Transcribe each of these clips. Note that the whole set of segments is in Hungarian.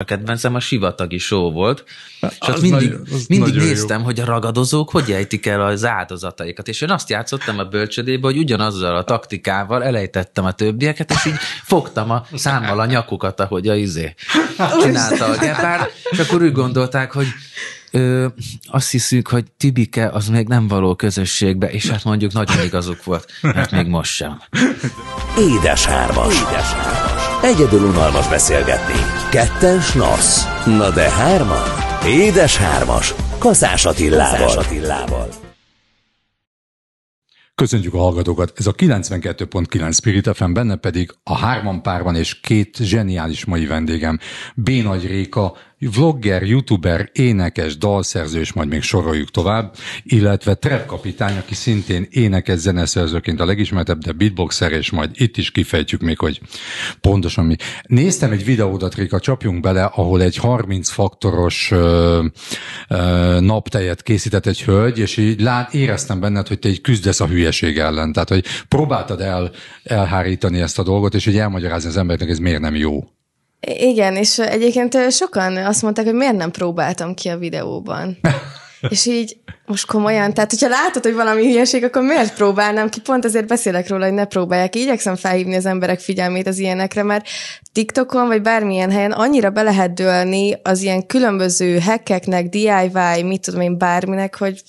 a kedvencem a sivatagi só volt, az és ott mindig, nagy, mindig néztem, jó. hogy a ragadozók hogy ejtik el az áldozataikat, és én azt játszottam a bölcsödébe, hogy ugyanazzal a taktikával elejtettem a többieket, és így fogtam a számmal a nyakukat, ahogy a izé csinálta a gepár, és akkor úgy gondolták, hogy ö, azt hiszük, hogy Tibike az még nem való közösségbe, és hát mondjuk nagyon igazuk volt, mert még most sem. Édes hármas. Édes hármas. Egyedül unalmas beszélgetni. Ketten snasz. Na de hárman? Édes hármas. Kaszás Attilával. Kaszás Attilával. Köszönjük a hallgatókat! Ez a 92.9 Spirit FM, benne pedig a hárman párban és két zseniális mai vendégem, B. Nagy Réka, vlogger, youtuber, énekes, dalszerző, és majd még soroljuk tovább, illetve Trap kapitány, aki szintén énekes zeneszerzőként a legismertebb, de beatboxer, és majd itt is kifejtjük még, hogy pontosan mi. Néztem egy videódat, Rika, csapjunk bele, ahol egy 30 faktoros ö, ö, naptejet készített egy hölgy, és így lát, éreztem benned, hogy te így küzdesz a hülyeség ellen. Tehát, hogy próbáltad el elhárítani ezt a dolgot, és így elmagyarázni az embernek, ez miért nem jó. Igen, és egyébként sokan azt mondták, hogy miért nem próbáltam ki a videóban. És így most komolyan, tehát hogyha látod, hogy valami hülyeség, akkor miért próbálnám ki? Pont ezért beszélek róla, hogy ne próbálják. Igyekszem felhívni az emberek figyelmét az ilyenekre, mert TikTokon vagy bármilyen helyen annyira be lehet dőlni az ilyen különböző hackeknek, DIY, mit tudom én, bárminek, hogy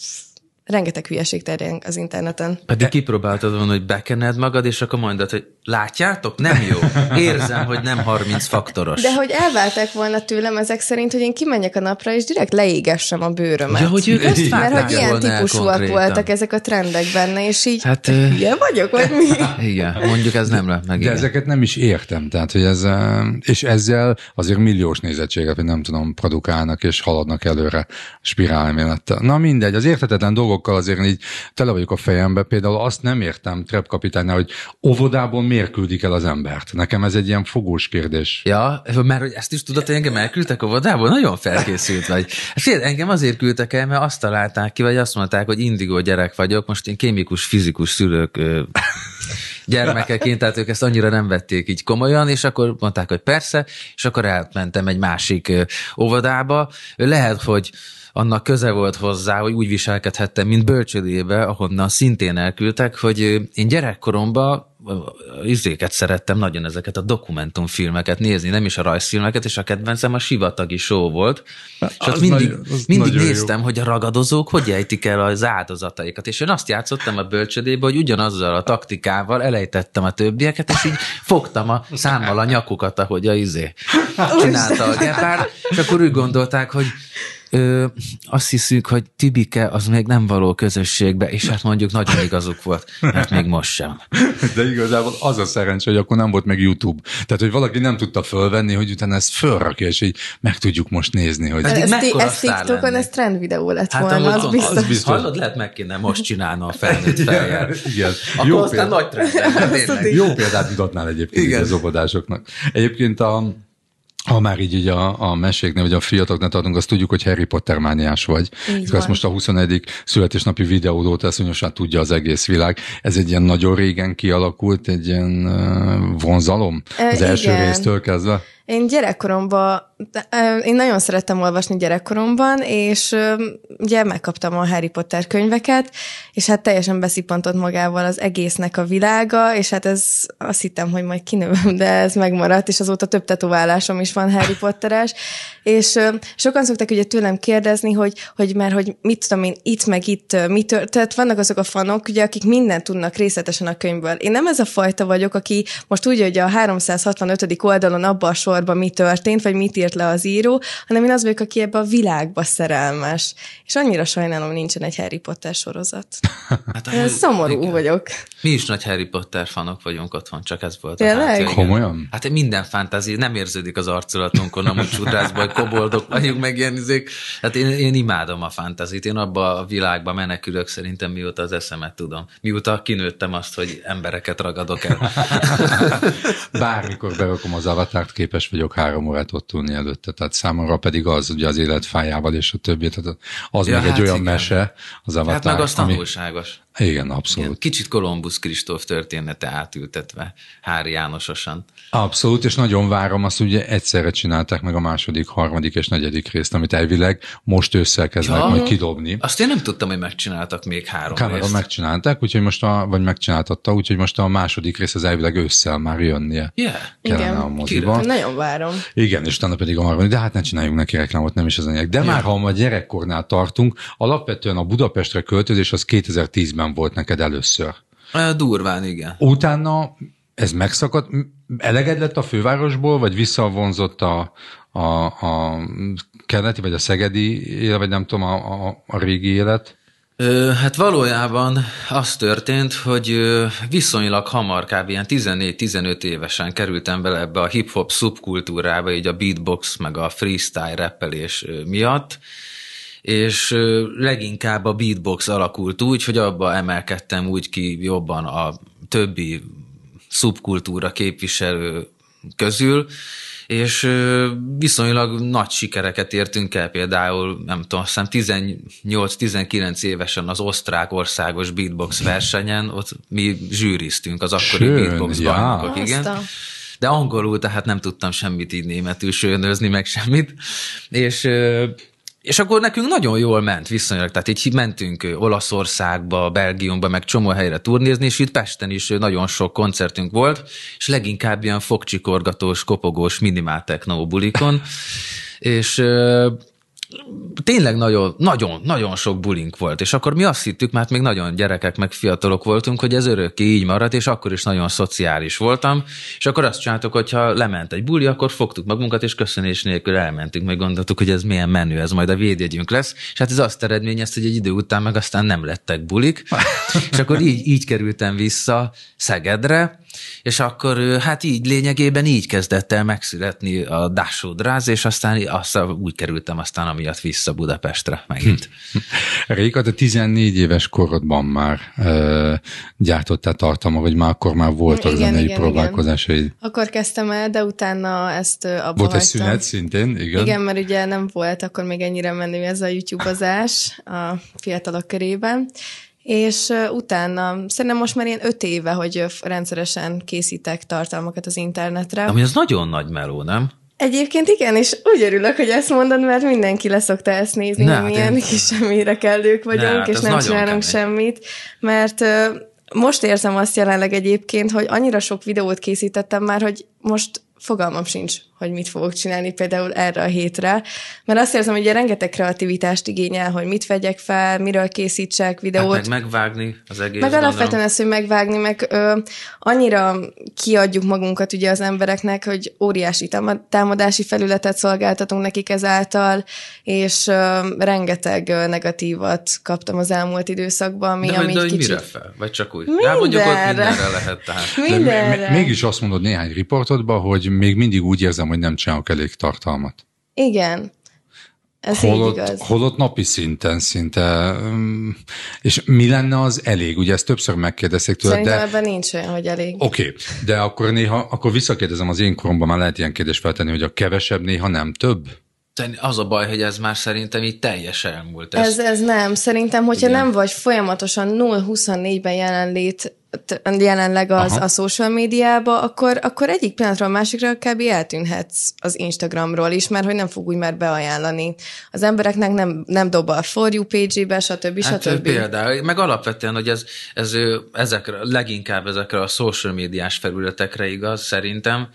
rengeteg hülyeség terjen az interneten. Pedig kipróbáltad volna, hogy bekened magad, és akkor mondod, hogy Látjátok? Nem jó. Érzem, hogy nem 30 faktoros. De hogy elváltak volna tőlem ezek szerint, hogy én kimenjek a napra, és direkt leégessem a bőrömet. Ja, hogy ők ezt Mert hogy ilyen típusúak voltak ezek a trendek benne, és így hát, ilyen vagyok, vagy mi? Igen, mondjuk ez nem lett meg. De igen. ezeket nem is értem, tehát hogy ez, és ezzel azért milliós nézettséget, vagy nem tudom, produkálnak és haladnak előre spirálmélettel. Na mindegy, az érthetetlen dolgokkal azért így tele vagyok a fejembe, például azt nem értem Trap hogy óvodából mi miért küldik el az embert? Nekem ez egy ilyen fogós kérdés. Ja, mert hogy ezt is tudod, hogy engem elküldtek óvodából? Nagyon felkészült vagy. Hát engem azért küldtek el, mert azt találták ki, vagy azt mondták, hogy indigó gyerek vagyok, most én kémikus, fizikus szülők gyermekeként, tehát ők ezt annyira nem vették így komolyan, és akkor mondták, hogy persze, és akkor elmentem egy másik óvodába. Lehet, hogy annak köze volt hozzá, hogy úgy viselkedhettem, mint bölcsödébe, ahonnan szintén elküldtek, hogy én gyerekkoromban izéket szerettem nagyon ezeket a dokumentumfilmeket nézni, nem is a rajzfilmeket, és a kedvencem a sivatagi show volt. Hát, és ott mindig, nagy, mindig néztem, jó. hogy a ragadozók hogy ejtik el az áldozataikat, és én azt játszottam a bölcsödébe, hogy ugyanazzal a taktikával elejtettem a többieket, és így fogtam a számmal a nyakukat, ahogy a izé csinálta a gepárd, és akkor úgy gondolták, hogy ö, azt hiszük, hogy Tibike az még nem való közösségbe, és hát mondjuk nagyon igazuk volt, mert még most sem. De igazából az a szerencsé, hogy akkor nem volt meg YouTube. Tehát, hogy valaki nem tudta fölvenni, hogy utána ezt fölrakja, és így meg tudjuk most nézni, hogy... Ez, ez, ez TikTokon, ez trend videó lett hát, volna, az, az, biztos. az biztos. Hallod, lehet meg kéne most csinálna a felnőtt feljel. Igen. Akkor Jó aztán példa. nagy trend Jó példát mutatnál egyébként Igen. az óvodásoknak. Egyébként a ha már így, így a, a meséknél, vagy a fiataloknál tartunk, azt tudjuk, hogy Harry Potter mániás vagy. Így azt most a 21. születésnapi videódóta szúnyosan tudja az egész világ. Ez egy ilyen nagyon régen kialakult, egy ilyen vonzalom az Ö, első igen. résztől kezdve. Én gyerekkoromban, én nagyon szerettem olvasni gyerekkoromban, és ugye megkaptam a Harry Potter könyveket, és hát teljesen beszipantott magával az egésznek a világa, és hát ez azt hittem, hogy majd kinövöm, de ez megmaradt, és azóta több tetoválásom is van Harry Potteres, és sokan szoktak ugye tőlem kérdezni, hogy, hogy már, hogy mit tudom én, itt meg itt mi történt, vannak azok a fanok, ugye, akik mindent tudnak részletesen a könyvből. Én nem ez a fajta vagyok, aki most úgy, hogy a 365. oldalon abba a sor sorban mi történt, vagy mit írt le az író, hanem én az vagyok, aki ebbe a világba szerelmes. És annyira sajnálom, nincsen egy Harry Potter sorozat. Hát, én szomorú igen. vagyok. Mi is nagy Harry Potter fanok vagyunk otthon, csak ez volt. Tényleg? A Komolyan? Hát minden fantázi, nem érződik az arculatunkon, amúgy csudrászban, hogy koboldok vagyunk, meg ilyen izék. Hát én, én imádom a fantázit, én abba a világba menekülök szerintem, mióta az eszemet tudom. Mióta kinőttem azt, hogy embereket ragadok el. Bármikor berakom az avatárt képes vagyok három órát ott ülni előtte. Tehát számomra pedig az ugye az életfájával és a többi, tehát az ja, meg hát egy olyan igen. mese, az avatar. Hát meg az ami, igen, abszolút. Igen, kicsit Kolumbusz Kristóf története átültetve Hári Jánososan. Abszolút, és nagyon várom azt, ugye egyszerre csinálták meg a második, harmadik és negyedik részt, amit elvileg most összekeznek ja, majd kidobni. Azt én nem tudtam, hogy megcsináltak még három Cameron részt. megcsinálták, úgyhogy most a, vagy megcsináltatta, úgyhogy most a második rész az elvileg ősszel már jönnie. Yeah. Kellene Igen. a moziba. Kire. Nagyon várom. Igen, és utána pedig a harmadik, de hát ne csináljunk neki reklámot, nem is az anyag. De yeah. már ha a gyerekkornál tartunk, alapvetően a Budapestre költözés az 2010-ben durván volt neked először. Durván, igen. Utána ez megszakadt, eleged lett a fővárosból, vagy visszavonzott a, a, a keleti, vagy a szegedi élet, vagy nem tudom, a, a, a régi élet? Hát valójában az történt, hogy viszonylag hamar, kb. ilyen 14-15 évesen kerültem bele ebbe a hip-hop szubkultúrába, így a beatbox meg a freestyle rappelés miatt, és leginkább a beatbox alakult úgy, hogy abba emelkedtem úgy ki jobban a többi szubkultúra képviselő közül, és viszonylag nagy sikereket értünk el, például nem tudom, aztán 18-19 évesen az osztrák országos beatbox versenyen, ott mi zsűriztünk az akkori Sőn, beatbox ja. bajnokok, igen. Aztán de angolul, tehát nem tudtam semmit így németül sőnözni, meg semmit, és és akkor nekünk nagyon jól ment viszonylag, tehát így mentünk Olaszországba, Belgiumba, meg csomó helyre turnézni, és itt Pesten is nagyon sok koncertünk volt, és leginkább ilyen fogcsikorgatós, kopogós, minimál technobulikon. bulikon, és tényleg nagyon, nagyon, nagyon sok bulink volt, és akkor mi azt hittük, mert még nagyon gyerekek, meg fiatalok voltunk, hogy ez örökké így maradt, és akkor is nagyon szociális voltam, és akkor azt csináltuk, hogyha lement egy buli, akkor fogtuk magunkat, és köszönés nélkül elmentünk, meg gondoltuk, hogy ez milyen menő, ez majd a védjegyünk lesz, és hát ez azt eredményezte, hogy egy idő után meg aztán nem lettek bulik, és akkor így, így kerültem vissza Szegedre, és akkor hát így lényegében így kezdett el megszületni a Dásodráz, és aztán, aztán úgy kerültem aztán amiatt vissza Budapestre megint. Réka, de 14 éves korodban már e, gyártottál tartalma, vagy már akkor már volt igen, zenei igen, próbálkozás Igen. Akkor kezdtem el, de utána ezt a Volt egy szünet szintén, igen? Igen, mert ugye nem volt akkor még ennyire menő ez a youtube a fiatalok körében, és utána, szerintem most már ilyen öt éve, hogy rendszeresen készítek tartalmakat az internetre. Ami az nagyon nagy meló, nem? Egyébként igen, és úgy örülök, hogy ezt mondod, mert mindenki leszokta ezt nézni, ne, hogy hát milyen én... kis semmire kellők vagyunk, ne, hát és nem csinálunk kemény. semmit, mert most érzem azt jelenleg egyébként, hogy annyira sok videót készítettem már, hogy most fogalmam sincs, hogy mit fogok csinálni például erre a hétre, mert azt érzem, hogy ugye rengeteg kreativitást igényel, hogy mit vegyek fel, miről készítsek videót. Hát meg megvágni az egész. Meg alapvetően ezt, hogy megvágni, meg ö, annyira kiadjuk magunkat ugye az embereknek, hogy óriási támadási felületet szolgáltatunk nekik ezáltal, és ö, rengeteg ö, negatívat kaptam az elmúlt időszakban, ami, de, ami de, kicsit... mire fel? Vagy csak úgy? Mindenre. Rá hát mondjuk, hogy mindenre lehet. Tehát. Mindenre. De, mégis azt mondod néhány riportodban, hogy még mindig úgy érzem, hogy nem csinálok elég tartalmat. Igen. Ez holott, így igaz. Holott napi szinten szinte. Mm, és mi lenne az elég? Ugye ezt többször megkérdezték tőle. Szerintem de... ebben nincs olyan, hogy elég. Oké, okay. de akkor néha, akkor visszakérdezem, az én koromban már lehet ilyen kérdést feltenni, hogy a kevesebb néha nem több? az a baj, hogy ez már szerintem így teljesen elmúlt. Ez, ez, ez nem. Szerintem, hogyha Igen. nem vagy folyamatosan 0-24-ben jelenlét jelenleg az Aha. a social médiába, akkor, akkor egyik pillanatról a másikra kb. eltűnhetsz az Instagramról is, mert hogy nem fog úgy már beajánlani. Az embereknek nem, nem dob a For You page-ébe, stb. Hát, stb. Például, meg alapvetően, hogy ez, ez ezekre, leginkább ezekre a social médiás felületekre igaz, szerintem,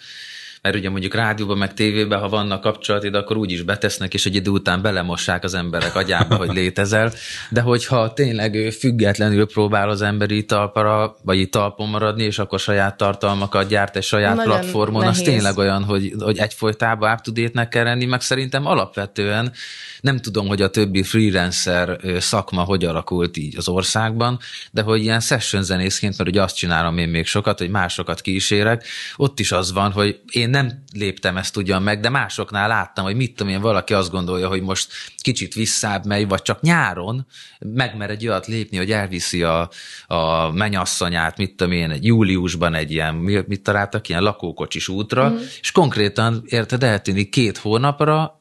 mert ugye mondjuk rádióban, meg tévében, ha vannak kapcsolatid, akkor úgy is betesznek, és egy idő után belemossák az emberek agyába, hogy létezel. De hogyha tényleg ő függetlenül próbál az emberi italpara, vagy talpon maradni, és akkor saját tartalmakat gyárt egy saját Nagyon platformon, nehéz. az tényleg olyan, hogy, hogy egyfolytában up to date kell lenni, meg szerintem alapvetően nem tudom, hogy a többi freelancer szakma hogy alakult így az országban, de hogy ilyen session zenészként, mert ugye azt csinálom én még sokat, hogy másokat kísérek, ott is az van, hogy én nem léptem ezt ugyan meg, de másoknál láttam, hogy mit tudom én, valaki azt gondolja, hogy most kicsit visszább megy, vagy csak nyáron megmer egy olyat lépni, hogy elviszi a, a menyasszonyát, mit tudom én, egy júliusban egy ilyen, mit találtak, ilyen lakókocsis útra, mm. és konkrétan, érted, eltűnik két hónapra,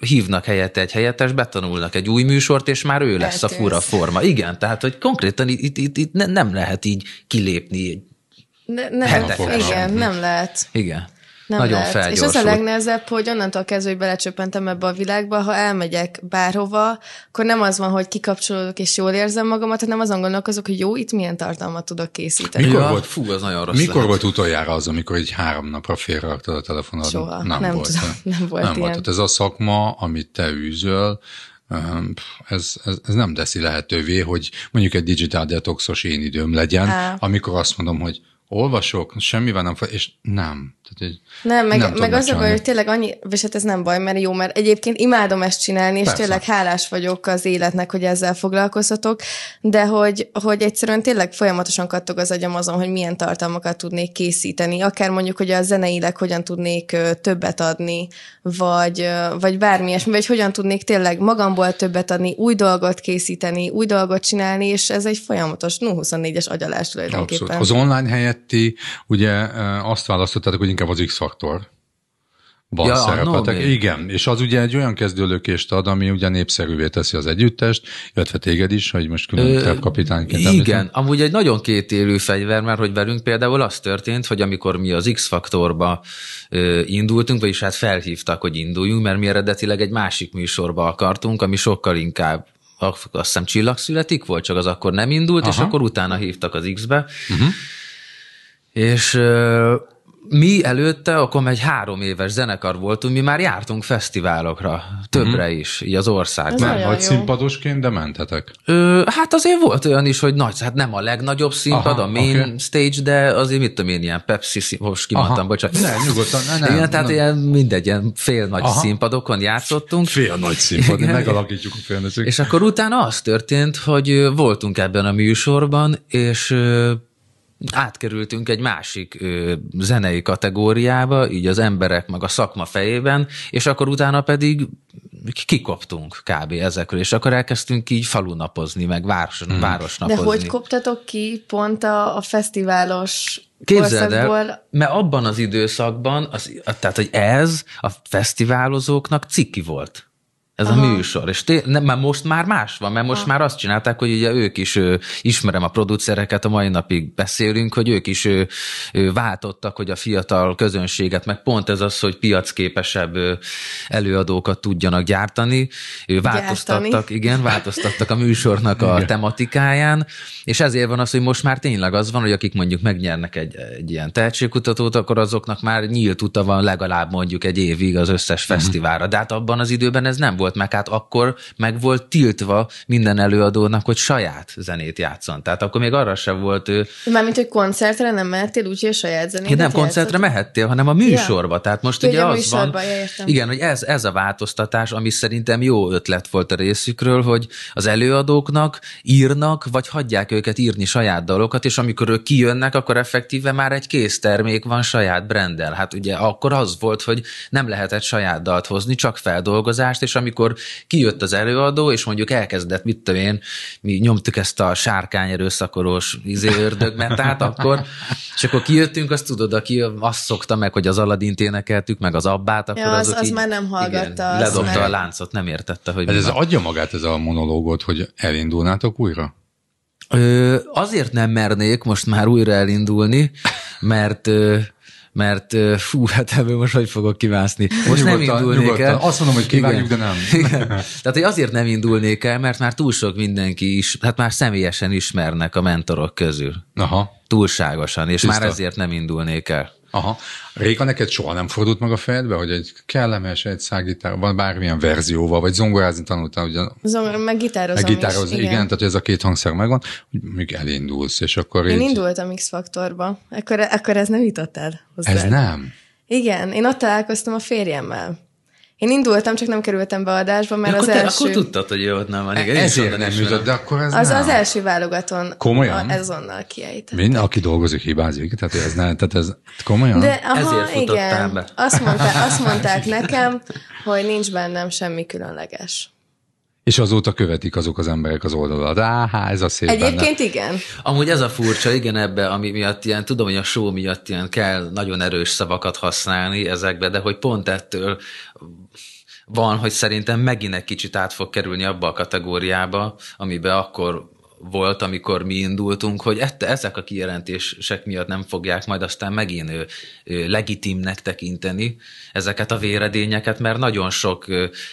hívnak helyette egy helyettes, betanulnak egy új műsort, és már ő lesz Eltűz. a fura forma. Igen, tehát, hogy konkrétan itt, itt, itt nem lehet így kilépni egy ne, nem, igen, nem lehet. Igen. Nem Nagyon lehet. felgyorsult. És az a legnehezebb, hogy onnantól kezdve, hogy belecsöppentem ebbe a világba, ha elmegyek bárhova, akkor nem az van, hogy kikapcsolódok és jól érzem magamat, hanem azon gondolkozok, hogy jó, itt milyen tartalmat tudok készíteni. Mikor ja. volt, fú, az nagyon rossz Mikor lehet. volt utoljára az, amikor egy három napra félreraktad a telefonod? Soha. Nem, nem volt. Tudom, nem volt nem ilyen. Volt. Tehát ez a szakma, amit te űzöl, ez, ez, ez nem teszi lehetővé, hogy mondjuk egy digital detoxos én időm legyen, Há. amikor azt mondom, hogy olvasok, van, nem, és nem. Tehát, nem, meg, nem meg az a baj, hogy tényleg annyi, és hát ez nem baj, mert jó, mert egyébként imádom ezt csinálni, Persze. és tényleg hálás vagyok az életnek, hogy ezzel foglalkozhatok, de hogy, hogy egyszerűen tényleg folyamatosan kattog az agyam azon, hogy milyen tartalmakat tudnék készíteni, akár mondjuk, hogy a zeneileg hogyan tudnék többet adni, vagy, vagy bármi ilyesmi, vagy hogyan tudnék tényleg magamból többet adni, új dolgot készíteni, új dolgot csinálni, és ez egy folyamatos 0-24-es agyalás tulajdonképpen. Abszolút. Az online helyett ti ugye eh, azt választottátok, hogy inkább az X-faktor van ja, szerepeltek. No, Igen, és az ugye egy olyan kezdőlökést ad, ami ugye népszerűvé teszi az együttest, illetve téged is, hogy most külön kapitányként. Igen, említem. amúgy egy nagyon kétélű fegyver, mert hogy velünk például az történt, hogy amikor mi az X-faktorba indultunk, vagyis hát felhívtak, hogy induljunk, mert mi eredetileg egy másik műsorba akartunk, ami sokkal inkább azt hiszem csillagszületik volt, csak az akkor nem indult, Aha. és akkor utána hívtak az X-be. Uh-huh és mi előtte, akkor egy három éves zenekar voltunk, mi már jártunk fesztiválokra, többre mm-hmm. is, így az országban. nem nagy jó. színpadosként, de mentetek. Ö, hát azért volt olyan is, hogy nagy, hát nem a legnagyobb színpad, Aha, a main okay. stage, de azért mit tudom én, ilyen Pepsi, most kimondtam, bocsánat. Nem, nyugodtan, ne, nem. Igen, tehát nem. ilyen mindegy, ilyen fél nagy Aha. színpadokon játszottunk. Fél nagy színpad, megalakítjuk a fél nagy És akkor utána az történt, hogy voltunk ebben a műsorban, és átkerültünk egy másik ö, zenei kategóriába, így az emberek meg a szakma fejében, és akkor utána pedig kikoptunk kb. ezekről, és akkor elkezdtünk így falunapozni, meg város, hmm. városnapozni. De hogy koptatok ki pont a, a fesztiválos Képzeld el, mert abban az időszakban, az, tehát hogy ez a fesztiválozóknak ciki volt. Ez Aha. a műsor. És té- nem, mert most már más van, mert most Aha. már azt csinálták, hogy ugye ők is, ő, ismerem a producereket, a mai napig beszélünk, hogy ők is ő, ő, váltottak, hogy a fiatal közönséget, meg pont ez az, hogy piacképesebb előadókat tudjanak gyártani. Ő változtattak, gyártani. igen, változtattak a műsornak a tematikáján, és ezért van az, hogy most már tényleg az van, hogy akik mondjuk megnyernek egy, egy ilyen tehetségkutatót, akkor azoknak már nyílt uta van legalább mondjuk egy évig az összes mhm. fesztiválra. De hát abban az időben ez nem volt volt, meg hát akkor meg volt tiltva minden előadónak, hogy saját zenét játszon. Tehát akkor még arra sem volt ő. Mármint, hogy koncertre nem mehettél, úgyhogy a saját zenét. Én nem játszott. mehettél, hanem a műsorba. Ja. Tehát most ja, ugye, ugye az van. Értem. Igen, hogy ez, ez a változtatás, ami szerintem jó ötlet volt a részükről, hogy az előadóknak írnak, vagy hagyják őket írni saját dalokat, és amikor ők kijönnek, akkor effektíve már egy kész termék van saját brendel. Hát ugye akkor az volt, hogy nem lehetett saját dalt hozni, csak feldolgozást, és amikor amikor kijött az előadó, és mondjuk elkezdett, mit tudom én, mi nyomtuk ezt a sárkány erőszakoros izé ördögmentát akkor, és akkor kijöttünk, azt tudod, aki azt szokta meg, hogy az Aladint énekeltük, meg az abbát, akkor ja, az, azok az így, már nem hallgatta. Igen, ledobta mert... a láncot, nem értette, hogy ez, ez adja magát ez a monológot, hogy elindulnátok újra? Ö, azért nem mernék most már újra elindulni, mert ö, mert fú, hát ebből most hogy fogok kimászni. Most nyugodtan, nem indulnék nyugodtan. el. Azt mondom, hogy kívánjuk, de nem. Igen. Tehát, hogy azért nem indulnék el, mert már túl sok mindenki is, hát már személyesen ismernek a mentorok közül. Aha. Túlságosan, és Tiszta. már ezért nem indulnék el. Aha. Réka, neked soha nem fordult meg a fejedbe, hogy egy kellemes, egy van bármilyen verzióval, vagy zongorázni tanultál? Ugye... Zongor, meg gitározom meg gitározni, is, igen. igen. tehát hogy ez a két hangszer megvan, hogy még elindulsz, és akkor Én így... indultam X-faktorba, akkor, akkor ez nem jutott el hozzá. Ez nem? Igen, én ott találkoztam a férjemmel. Én indultam, csak nem kerültem be adásba, mert akkor az te, első... akkor tudtad, hogy nem van. Igen, ezért nem jutott, de akkor ez Az nem. az első válogaton. Komolyan? A, ezonnal kiejtettek. Mind, aki dolgozik, hibázik. Tehát ez, nem, tehát ez komolyan? De, aha, ezért igen. Be. Azt, mondta, azt mondták nekem, hogy nincs bennem semmi különleges. És azóta követik azok az emberek az oldalat. Áhá, ez a szép Egyébként benne. igen. Amúgy ez a furcsa, igen, ebbe, ami miatt ilyen, tudom, hogy a show miatt ilyen kell nagyon erős szavakat használni ezekbe, de hogy pont ettől van, hogy szerintem megint egy kicsit át fog kerülni abba a kategóriába, amiben akkor volt, amikor mi indultunk, hogy ette, ezek a kijelentések miatt nem fogják majd aztán megint ő, ő, legitimnek tekinteni ezeket a véredényeket, mert nagyon sok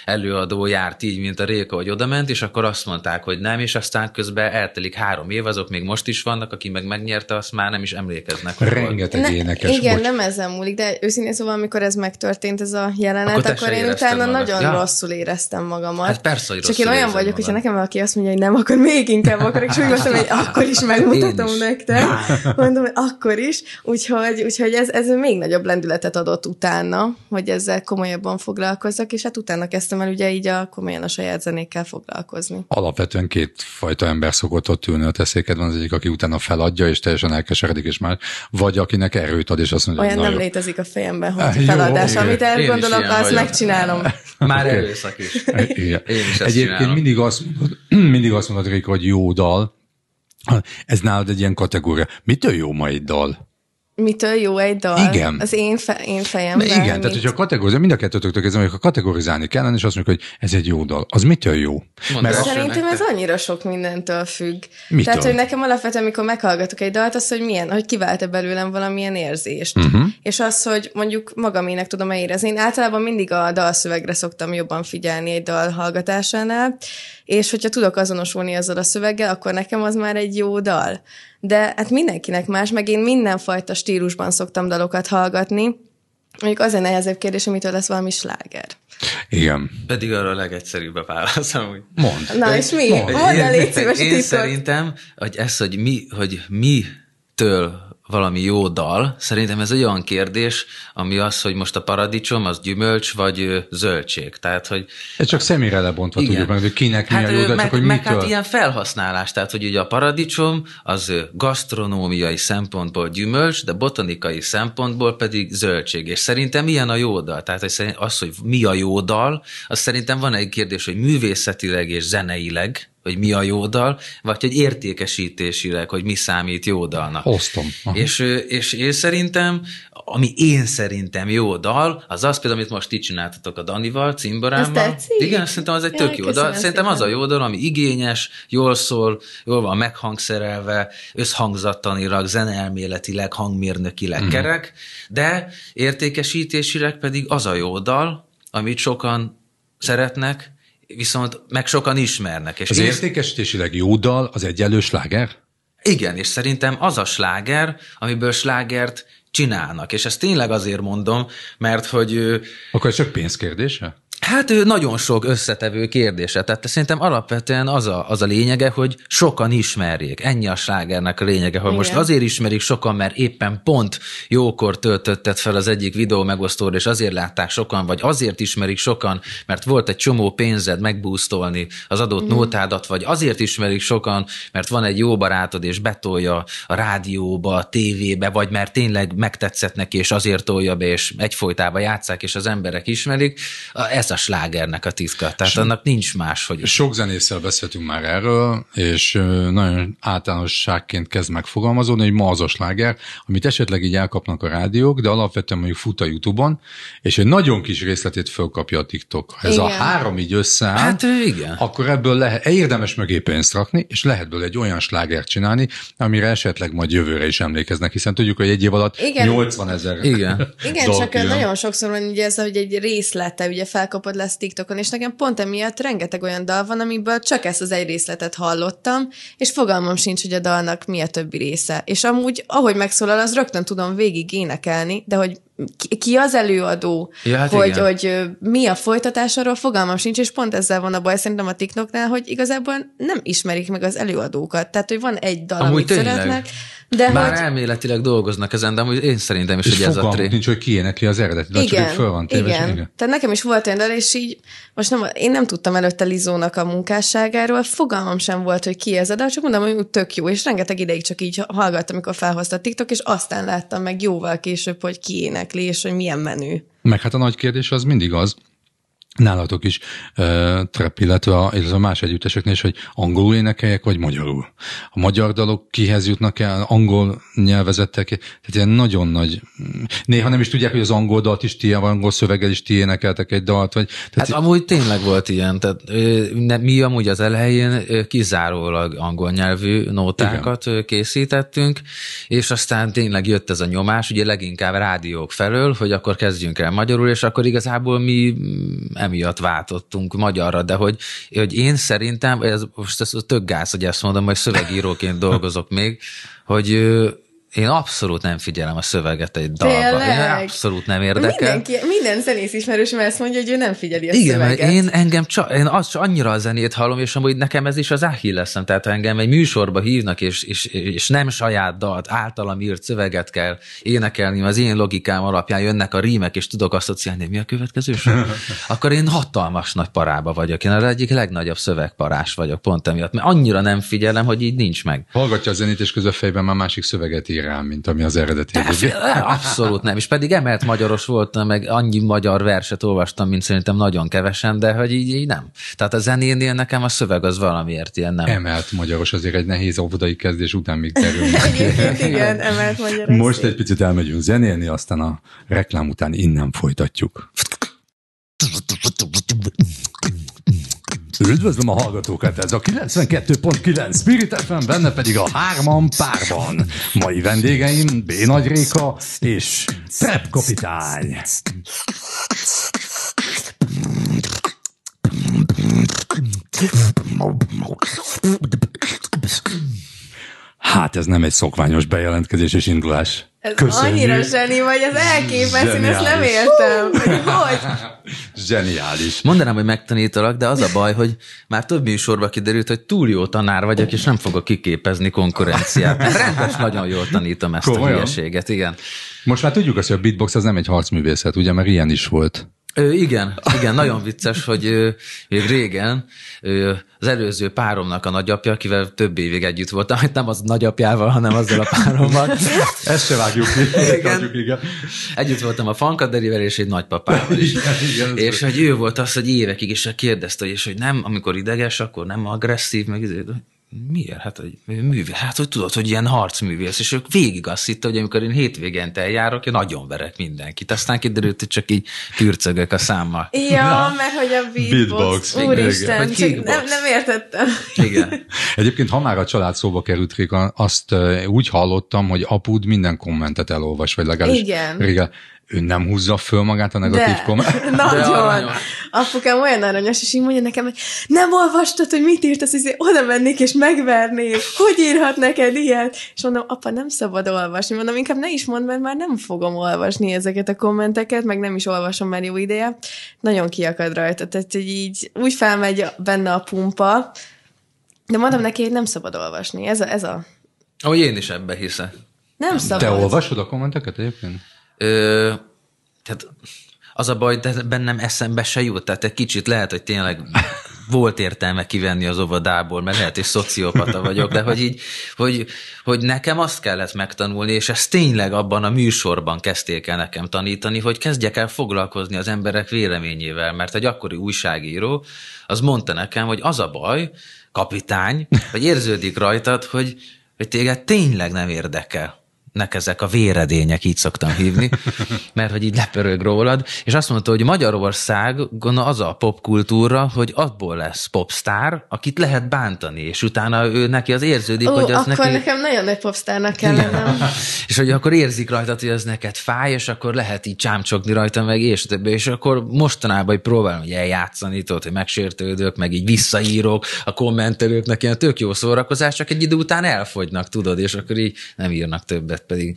előadó járt így, mint a Réka, hogy ment, és akkor azt mondták, hogy nem, és aztán közben eltelik három év, azok még most is vannak, aki meg megnyerte, azt már nem is emlékeznek. Rengeteg ne, énekes. Igen, bocs. nem ezen múlik, de őszintén szóval, amikor ez megtörtént, ez a jelenet, akkor, akkor én utána magad. nagyon ja. rosszul éreztem magamat. Hát persze, hogy Csak én olyan vagyok, magad. hogyha nekem valaki azt mondja, hogy nem, akkor még inkább akarok akkor is úgy mondtam, hogy akkor is megmutatom is. nektek. Mondom, hogy akkor is. Úgyhogy, úgyhogy ez, ez még nagyobb lendületet adott utána, hogy ezzel komolyabban foglalkozzak, és hát utána kezdtem el ugye így a komolyan a saját zenékkel foglalkozni. Alapvetően két fajta ember szokott ott ülni a teszéket, van az egyik, aki utána feladja, és teljesen elkeseredik, és már vagy akinek erőt ad, és azt mondja, Olyan nem jó. létezik a fejemben, hogy ah, feladás, jó, amit elgondolok, azt vagyok. megcsinálom. Már erőszak is. Én is Egyébként csinálom. mindig azt, mondod, mindig azt mondod, Rika, hogy jó de dal, ez nálad egy ilyen kategória. Mitől jó ma egy dal? Mitől jó egy dal? Igen. Az én, fe, én fejemben. Igen, mit? tehát hogyha kategorizálni, mind a kettőtöktől kezdve, hogyha kategorizálni kellene, és azt mondjuk, hogy ez egy jó dal, az mitől jó? Mondd Mert szerintem ez annyira sok mindentől függ. Mitől? Tehát, hogy nekem alapvetően, amikor meghallgatok egy dalt, az, hogy milyen, hogy kivált-e belőlem valamilyen érzést. Uh-huh. És az, hogy mondjuk magamének tudom-e érezni. Én általában mindig a dalszövegre szoktam jobban figyelni egy dal hallgatásánál, és hogyha tudok azonosulni azzal a szöveggel, akkor nekem az már egy jó dal de hát mindenkinek más, meg én mindenfajta stílusban szoktam dalokat hallgatni, Mondjuk az a nehezebb kérdés, amitől lesz valami sláger. Igen. Pedig arra a legegyszerűbb a válasz, amúgy. Mondd. Na és mi? Mondd, Mondd el, légy szíves Én én szerintem, hogy ez, hogy mi, hogy mi től valami jó dal. Szerintem ez egy olyan kérdés, ami az, hogy most a paradicsom az gyümölcs vagy zöldség. Tehát, hogy... Ez csak személyre lebontva igen. tudjuk meg, hogy kinek hát, mi a hát, jó, de meg, csak hogy meg mitől. hát ilyen felhasználás, tehát hogy ugye a paradicsom az gasztronómiai szempontból gyümölcs, de botanikai szempontból pedig zöldség. És szerintem ilyen a jó dal. Tehát hogy az, hogy mi a jó dal, az szerintem van egy kérdés, hogy művészetileg és zeneileg, hogy mi a jódal, vagy hogy értékesítésileg, hogy mi számít jódalnak. Osztom. És, és, én szerintem, ami én szerintem jó dal, az az például, amit most ti csináltatok a Danival, cimborámmal. Azt Igen, szerintem az egy tök Jaj, jó dal. Szerintem szépen. az a jó dal, ami igényes, jól szól, jól van meghangszerelve, összhangzattanilag, zeneelméletileg, hangmérnökileg mm. kerek, de értékesítésileg pedig az a jó dal, amit sokan szeretnek, viszont meg sokan ismernek. És az én... értékesítésileg jó dal az egyelő sláger? Igen, és szerintem az a sláger, amiből slágert csinálnak. És ezt tényleg azért mondom, mert hogy... Akkor ez csak pénzkérdése? Hát ő nagyon sok összetevő kérdése, tehát szerintem alapvetően az a, az a lényege, hogy sokan ismerjék. Ennyi a slágernek a lényege, hogy Igen. most azért ismerik sokan, mert éppen pont jókor töltötted fel az egyik videó megosztóra, és azért látták sokan, vagy azért ismerik sokan, mert volt egy csomó pénzed megbúsztolni az adott mm. nótádat, vagy azért ismerik sokan, mert van egy jó barátod, és betolja a rádióba, a tévébe, vagy mert tényleg megtetszett neki, és azért tolja be, és egyfolytában játszák, és az emberek ismerik. Ez ez a slágernek a titka, tehát so, annak nincs más, hogy... Sok zenésszel beszéltünk már erről, és nagyon általánosságként kezd megfogalmazódni, hogy ma az a sláger, amit esetleg így elkapnak a rádiók, de alapvetően mondjuk fut a YouTube-on, és egy nagyon kis részletét fölkapja a TikTok. Ha ez igen. a három így összeáll, hát, igen. akkor ebből lehet, érdemes mögé pénzt rakni, és lehet belőle egy olyan slágert csinálni, amire esetleg majd jövőre is emlékeznek, hiszen tudjuk, hogy egy év alatt igen. 80 ezer. Igen, igen csak nagyon sokszor van ugye ez, hogy egy részlete ugye felkap kapod lesz TikTokon, és nekem pont emiatt rengeteg olyan dal van, amiből csak ezt az egy részletet hallottam, és fogalmam sincs, hogy a dalnak mi a többi része. És amúgy, ahogy megszólal, az rögtön tudom végig énekelni, de hogy ki az előadó, ja, hát hogy, hogy mi a folytatás, arról fogalmam sincs, és pont ezzel van a baj szerintem a TikToknál, hogy igazából nem ismerik meg az előadókat. Tehát, hogy van egy dal, Amúgy amit tényleg. szeretnek, de Már hogy... Hát- elméletileg dolgoznak ezen, de amúgy én szerintem is, és hogy ez a tré. nincs, hogy ki énekli az eredet, de igen, csak föl van téves, igen. igen. Tehát nekem is volt olyan dal, és így most nem, én nem tudtam előtte Lizónak a munkásságáról, fogalmam sem volt, hogy ki ez a dal, csak mondom, hogy tök jó, és rengeteg ideig csak így hallgattam, amikor felhozta a TikTok, és aztán láttam meg jóval később, hogy ki énekli, és hogy milyen menő. Meg hát a nagy kérdés az mindig az, nálatok is uh, trap, illetve a, illetve más együtteseknél is, hogy angolul énekeljek, vagy magyarul. A magyar dalok kihez jutnak el, angol nyelvezettek, tehát ilyen nagyon nagy, néha nem is tudják, hogy az angol dalt is ti, angol szöveggel is ti énekeltek egy dalt, vagy... Tehát hát amúgy tényleg volt ilyen, tehát ne, mi amúgy az elején kizárólag angol nyelvű nótákat Igen. készítettünk, és aztán tényleg jött ez a nyomás, ugye leginkább rádiók felől, hogy akkor kezdjünk el magyarul, és akkor igazából mi mm, emiatt váltottunk magyarra, de hogy, hogy én szerintem, ez most ez tök gáz, hogy ezt mondom, majd szövegíróként dolgozok még, hogy én abszolút nem figyelem a szöveget egy dalban. Én abszolút nem érdekel. Mindenki, minden zenész ismerősöm ezt mondja, hogy ő nem figyeli a Igen, szöveget. Igen, én engem csak, én az, csak annyira a zenét hallom, és amúgy nekem ez is az leszem. tehát ha engem egy műsorba hívnak, és, és, és nem saját dalt, általam írt szöveget kell énekelni, az én logikám alapján jönnek a rímek, és tudok asszociálni, hogy mi a következő sor, akkor én hatalmas nagy parába vagyok. Én az egyik legnagyobb szövegparás vagyok pont emiatt, mert annyira nem figyelem, hogy így nincs meg. Hallgatja a zenét, és közben fejben már másik szöveget ír rám, mint ami az eredeti. Abszolút nem, és pedig emelt magyaros voltam, meg annyi magyar verset olvastam, mint szerintem nagyon kevesen, de hogy így, így nem. Tehát a zenénél nekem a szöveg az valamiért ilyen nem. Emelt magyaros azért egy nehéz óvodai kezdés után még terül. Igen, emelt magyaros. Most egy picit elmegyünk zenélni, aztán a reklám után innen folytatjuk. Üdvözlöm a hallgatókat, ez a 92.9 Spirit FM, benne pedig a hárman párban. Mai vendégeim B. Nagy Réka és Trep Kapitány. Hát ez nem egy szokványos bejelentkezés és indulás. Ez Köszönjük. annyira zseni vagy, ez elképesztő, én ezt nem értem. Hogy? Zseniális. Mondanám, hogy megtanítalak, de az a baj, hogy már több műsorba kiderült, hogy túl jó tanár vagyok, és nem fogok kiképezni konkurenciát. Rendes nagyon jól tanítom ezt Komolyan? a hülyeséget, igen. Most már tudjuk azt, hogy a beatbox az nem egy harcművészet, ugye, mert ilyen is volt. Ö, igen, igen, nagyon vicces, hogy ö, még régen ö, az előző páromnak a nagyapja, akivel több évig együtt voltam, nem az nagyapjával, hanem azzal a párommal. Ezt se vágjuk ki. Igen. igen. Együtt voltam a fankaderivel és egy nagypapával is. Igen, igen, és hogy ő volt az, hogy évekig is kérdezte, és hogy nem, amikor ideges, akkor nem agresszív, meg izé, miért? Hát, hogy művész. Hát, hogy tudod, hogy ilyen harcművész, és ők végig azt hitte, hogy amikor én hétvégén eljárok, én nagyon verek mindenkit. Aztán kiderült, hogy csak így tűrcögök a számmal. Ja, Na. mert hogy a beatbox. beatbox Úristen, csak nem, nem értettem. Igen. Egyébként, ha már a család szóba került, Réka, azt úgy hallottam, hogy apud minden kommentet elolvas, vagy legalábbis. Igen. Réga, ő nem húzza föl magát a negatív kommentet? Nagyon. Apukám olyan aranyos, és így mondja nekem, hogy nem olvastad, hogy mit az és oda mennék és megverném. Hogy írhat neked ilyet? És mondom, apa, nem szabad olvasni. Mondom, inkább ne is mondd, mert már nem fogom olvasni ezeket a kommenteket, meg nem is olvasom már jó ideje. Nagyon kiakad rajta. Tehát, hogy így úgy felmegy benne a pumpa, de mondom neki, hogy nem szabad olvasni. Ez a... Ez a... Ahogy én is ebbe hiszek. Nem szabad. Te olvasod a kommenteket egyébként? Ö, tehát az a baj, de bennem eszembe se jut, tehát egy kicsit lehet, hogy tényleg volt értelme kivenni az óvodából, mert lehet, hogy szociopata vagyok, de hogy így, hogy, hogy nekem azt kellett megtanulni, és ezt tényleg abban a műsorban kezdték el nekem tanítani, hogy kezdjek el foglalkozni az emberek véleményével, mert egy akkori újságíró az mondta nekem, hogy az a baj, kapitány, hogy érződik rajtad, hogy, hogy téged tényleg nem érdekel nek ezek a véredények, így szoktam hívni, mert hogy így lepörög rólad, és azt mondta, hogy gondol az a popkultúra, hogy abból lesz popstár, akit lehet bántani, és utána ő neki az érződik, Ó, hogy az akkor neki... nekem nagyon nagy popstárnak kell lennem. és hogy akkor érzik rajta, hogy az neked fáj, és akkor lehet így csámcsogni rajta meg, és többé, és akkor mostanában hogy próbálom hogy eljátszani, tudod, hogy megsértődök, meg így visszaírok a kommentelőknek, ilyen tök jó szórakozás, csak egy idő után elfogynak, tudod, és akkor így nem írnak többet pedig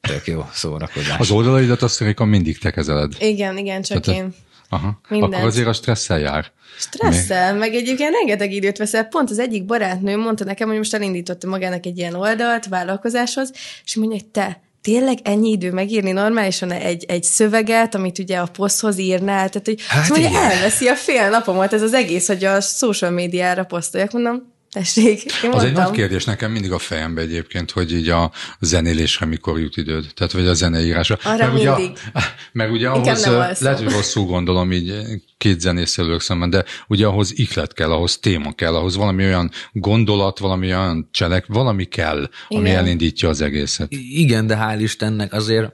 tök jó szórakozás. Az oldalaidat azt mondjuk, mindig te kezeled. Igen, igen, csak Tehát én. Eh, aha. Mindent. Akkor azért a stresszel jár. Stresszel, Még. meg egyébként rengeteg időt veszel. Pont az egyik barátnőm mondta nekem, hogy most elindította magának egy ilyen oldalt vállalkozáshoz, és mondja, hogy te, tényleg ennyi idő megírni normálisan egy, egy szöveget, amit ugye a poszthoz írnál, tehát hogy hát mondja, elveszi a fél napomat ez az egész, hogy a social médiára posztoljak, mondom, Tessék, én Az egy nagy kérdés nekem mindig a fejembe egyébként, hogy így a zenélésre mikor jut időd, tehát vagy a zeneírásra. Arra mert mindig. Ugye, mert ugye ahhoz, lehet, hogy rosszul gondolom így két zenészélők szemben, de ugye ahhoz iklet kell, ahhoz téma kell, ahhoz valami olyan gondolat, valami olyan cselek, valami kell, Igen. ami elindítja az egészet. Igen, de hál' Istennek azért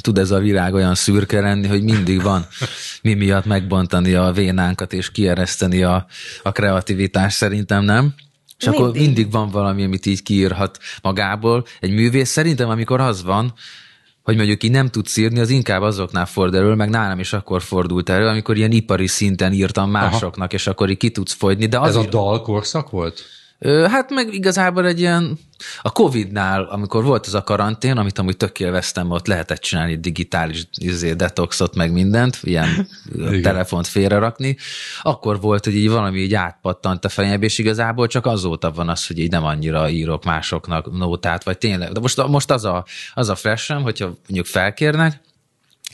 tud ez a világ olyan szürke lenni, hogy mindig van mi miatt megbontani a vénánkat és kiereszteni a, a kreativitás, szerintem nem? És mindig. akkor mindig van valami, amit így kiírhat magából. Egy művész szerintem, amikor az van, hogy mondjuk így nem tudsz írni, az inkább azoknál fordul elő, meg nálam is akkor fordult elő, amikor ilyen ipari szinten írtam másoknak, Aha. és akkor így ki tudsz fogyni. De az Ez a dal korszak volt? Hát meg igazából egy ilyen, a Covid-nál, amikor volt az a karantén, amit amúgy tök élveztem, ott lehetett csinálni digitális izé, detoxot, meg mindent, ilyen telefont félrerakni, akkor volt, hogy így valami így átpattant a fejembe, és igazából csak azóta van az, hogy így nem annyira írok másoknak nótát, vagy tényleg. De most, most az a, az a freshem, hogyha mondjuk felkérnek,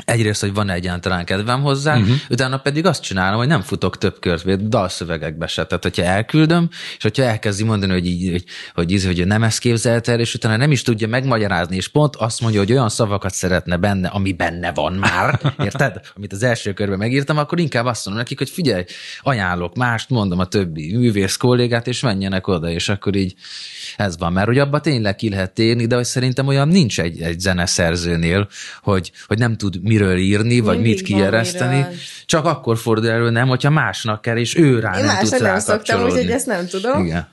Egyrészt, hogy van egyáltalán kedvem hozzá, uh-huh. utána pedig azt csinálom, hogy nem futok több kört, dalszövegekbe se. Tehát, hogyha elküldöm, és hogyha elkezdi mondani, hogy, így, hogy, hogy, így, hogy nem ezt képzelte el, és utána nem is tudja megmagyarázni, és pont azt mondja, hogy olyan szavakat szeretne benne, ami benne van már, érted? Amit az első körben megírtam, akkor inkább azt mondom nekik, hogy figyelj, ajánlok mást, mondom a többi művész kollégát, és menjenek oda, és akkor így ez van. Mert hogy abba tényleg ki lehet térni, de hogy szerintem olyan nincs egy, egy zeneszerzőnél, hogy, hogy nem tud miről írni, vagy Mindig mit kiereszteni. Csak akkor fordul elő, nem, hogyha másnak kell, és ő rá Én nem tud nem szoktam, úgyhogy ezt nem tudom. Igen.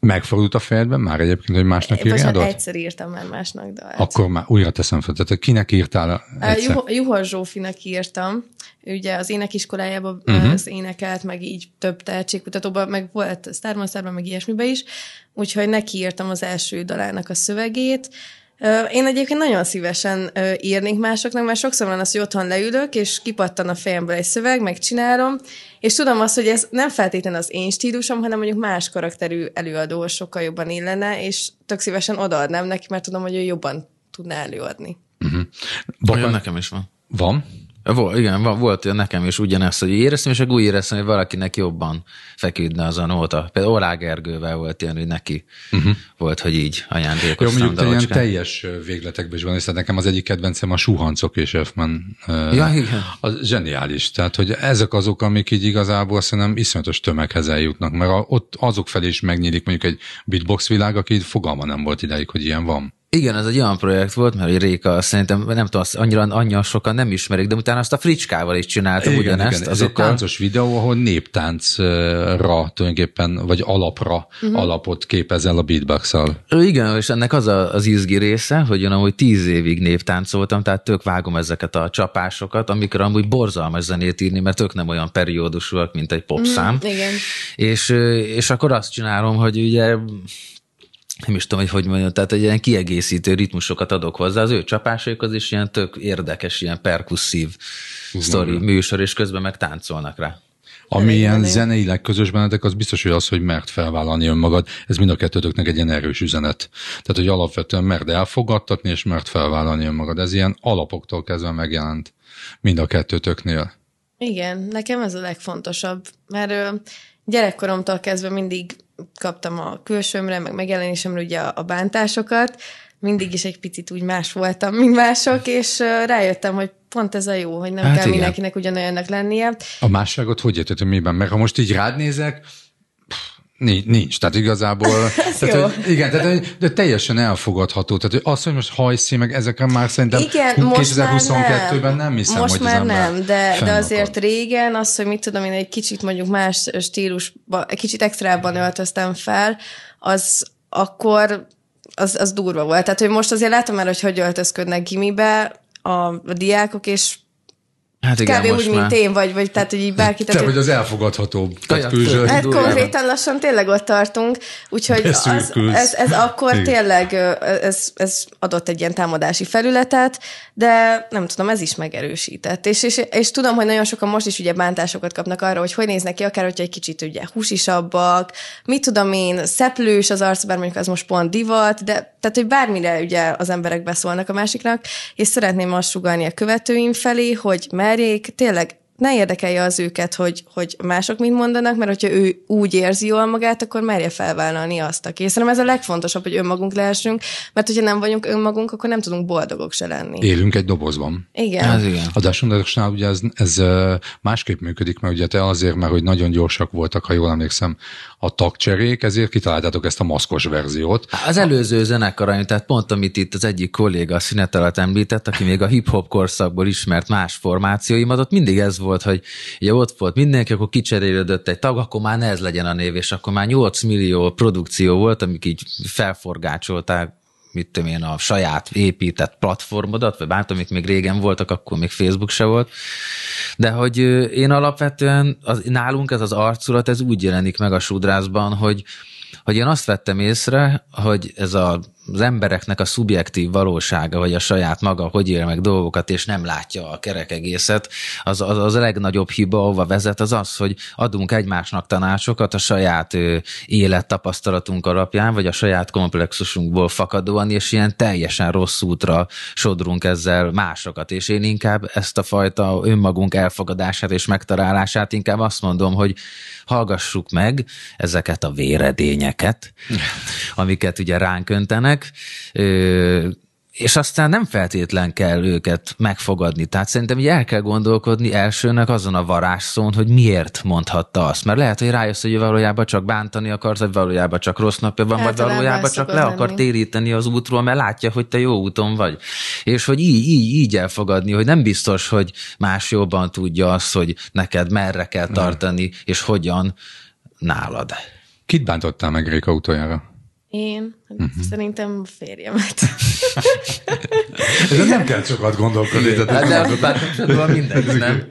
Megfordult a fejedben már egyébként, hogy másnak írjál Most dalt? egyszer írtam már másnak dalt. Hát- akkor már újra teszem fel. Tehát kinek írtál a egyszer? Juh- Juhor Zsófinak írtam. Ugye az énekiskolájában uh-huh. Mhm. az énekelt, meg így több tehetségkutatóban, meg volt Starmasterben, meg ilyesmiben is. Úgyhogy neki írtam az első dalának a szövegét, én egyébként nagyon szívesen írnék másoknak, mert sokszor van az, hogy otthon leülök, és kipattan a fejemből egy szöveg, megcsinálom, és tudom azt, hogy ez nem feltétlenül az én stílusom, hanem mondjuk más karakterű előadó sokkal jobban illene, és tök szívesen odaadnám neki, mert tudom, hogy ő jobban tudná előadni. Uh-huh. Mhm. Olyan nekem is van. Van? Volt, igen, volt nekem is ugyanezt, hogy éreztem, és úgy éreztem, hogy valakinek jobban feküdne az a nóta. Például Olág Gergővel volt ilyen, hogy neki uh-huh. volt, hogy így ajándékoztam. Jó, mondjuk te ilyen teljes végletekben is van, hiszen nekem az egyik kedvencem a Suhancok és Öfman. Ja, igen. Az zseniális. Tehát, hogy ezek azok, amik így igazából szerintem iszonyatos tömeghez eljutnak, mert ott azok felé is megnyílik mondjuk egy beatbox világ, aki fogalma nem volt ideig, hogy ilyen van. Igen, ez egy olyan projekt volt, mert Réka szerintem, nem tudom, azt annyira, annyira sokan nem ismerik, de utána azt a fricskával is csináltam igen, ugyanezt. Igen. Ez egy táncos videó, ahol néptáncra tulajdonképpen, vagy alapra uh-huh. alapot képezel a beatbox -al. Igen, és ennek az a, az izgi része, hogy én amúgy tíz évig néptáncoltam, tehát tök vágom ezeket a csapásokat, amikor amúgy borzalmas zenét írni, mert tök nem olyan periódusúak, mint egy popszám. Mhm, uh-huh. Igen. És, és akkor azt csinálom, hogy ugye nem is tudom, hogy hogy mondjam, tehát egy ilyen kiegészítő ritmusokat adok hozzá, az ő az is ilyen tök érdekes, ilyen perkusszív sztori műsor, és közben meg táncolnak rá. Ami ilyen zeneileg közös bennetek, az biztos, hogy az, hogy mert felvállalni önmagad. Ez mind a kettőtöknek egy ilyen erős üzenet. Tehát, hogy alapvetően mert elfogadtatni, és mert felvállalni önmagad. Ez ilyen alapoktól kezdve megjelent mind a kettőtöknél. Igen, nekem ez a legfontosabb, mert gyerekkoromtól kezdve mindig kaptam a külsőmre, meg megjelenésemre ugye a, a bántásokat, mindig is egy picit úgy más voltam, mint mások, és rájöttem, hogy pont ez a jó, hogy nem hát kell igen. mindenkinek ugyanolyannak lennie. A másságot hogy értettem miben? Mert ha most így rád nézek, Nincs, nincs, tehát igazából, tehát, jó. hogy, igen, tehát, de teljesen elfogadható, tehát hogy az, hogy most hajszí, meg ezeken már szerintem igen, 2022-ben nem. nem hiszem, most hogy már nem, de, de azért régen az, hogy mit tudom én, egy kicsit mondjuk más stílusban, egy kicsit extrában öltöztem fel, az akkor az, az durva volt. Tehát, hogy most azért látom már, hogy hogy öltözködnek gimibe a, a diákok, és Hát igen, Kb. úgy, már. mint én vagy, vagy tehát, hogy így bárki. Te tehát, vagy az elfogadhatóbb. Tehát hát konkrétan lassan tényleg ott tartunk, úgyhogy az, ez, ez akkor igen. tényleg ez, ez adott egy ilyen támadási felületet, de nem tudom, ez is megerősített. És, és, és tudom, hogy nagyon sokan most is ugye bántásokat kapnak arra, hogy hogy néznek ki, akár hogyha egy kicsit ugye húsisabbak, mit tudom én, szeplős az arc, bár mondjuk az most pont divat, de tehát, hogy bármire ugye az emberek beszólnak a másiknak, és szeretném azt sugalni a követőim felé, hogy meg erjék tényleg ne érdekelje az őket, hogy, hogy mások mit mondanak, mert hogyha ő úgy érzi jól magát, akkor merje felvállalni azt, a készre. ez a legfontosabb, hogy önmagunk lehessünk, mert hogyha nem vagyunk önmagunk, akkor nem tudunk boldogok se lenni. Élünk egy dobozban. Igen. Ez igen. Adásundatoksnál ugye ez, ez másképp működik, mert ugye te azért, mert hogy nagyon gyorsak voltak, ha jól emlékszem, a tagcserék, ezért kitaláltátok ezt a maszkos verziót. Az előző zenekar, tehát pont amit itt az egyik kolléga a szünet alatt említett, aki még a hip-hop korszakból ismert más formációimat, ott mindig ez volt volt, hogy ugye ott volt mindenki, akkor kicserélődött egy tag, akkor már ne ez legyen a név, és akkor már 8 millió produkció volt, amik így felforgácsolták mit tudom én, a saját épített platformodat, vagy bármit, amik még régen voltak, akkor még Facebook se volt. De hogy én alapvetően, az, nálunk ez az arculat, ez úgy jelenik meg a sudrászban, hogy, hogy én azt vettem észre, hogy ez a az embereknek a szubjektív valósága, vagy a saját maga, hogy él meg dolgokat, és nem látja a kerek egészet, az, az, az a legnagyobb hiba, ahova vezet, az az, hogy adunk egymásnak tanácsokat a saját ő, élettapasztalatunk alapján, vagy a saját komplexusunkból fakadóan, és ilyen teljesen rossz útra sodrunk ezzel másokat. És én inkább ezt a fajta önmagunk elfogadását és megtalálását inkább azt mondom, hogy hallgassuk meg ezeket a véredényeket, amiket ugye ránk öntenek, élnek, és aztán nem feltétlen kell őket megfogadni. Tehát szerintem így el kell gondolkodni elsőnek azon a varázsszón, hogy miért mondhatta azt. Mert lehet, hogy rájössz, hogy valójában csak bántani akarsz, vagy valójában csak rossz napja van, hát, vagy valójában csak le lenni. akar téríteni az útról, mert látja, hogy te jó úton vagy. És hogy így, így, így elfogadni, hogy nem biztos, hogy más jobban tudja azt, hogy neked merre kell tartani, nem. és hogyan nálad. Kit bántottál meg Réka utoljára? Én? Uh-huh. Szerintem férjemet. Ezen nem kell sokat gondolkodni. De hát nem, párkapcsolatban mindent, nem?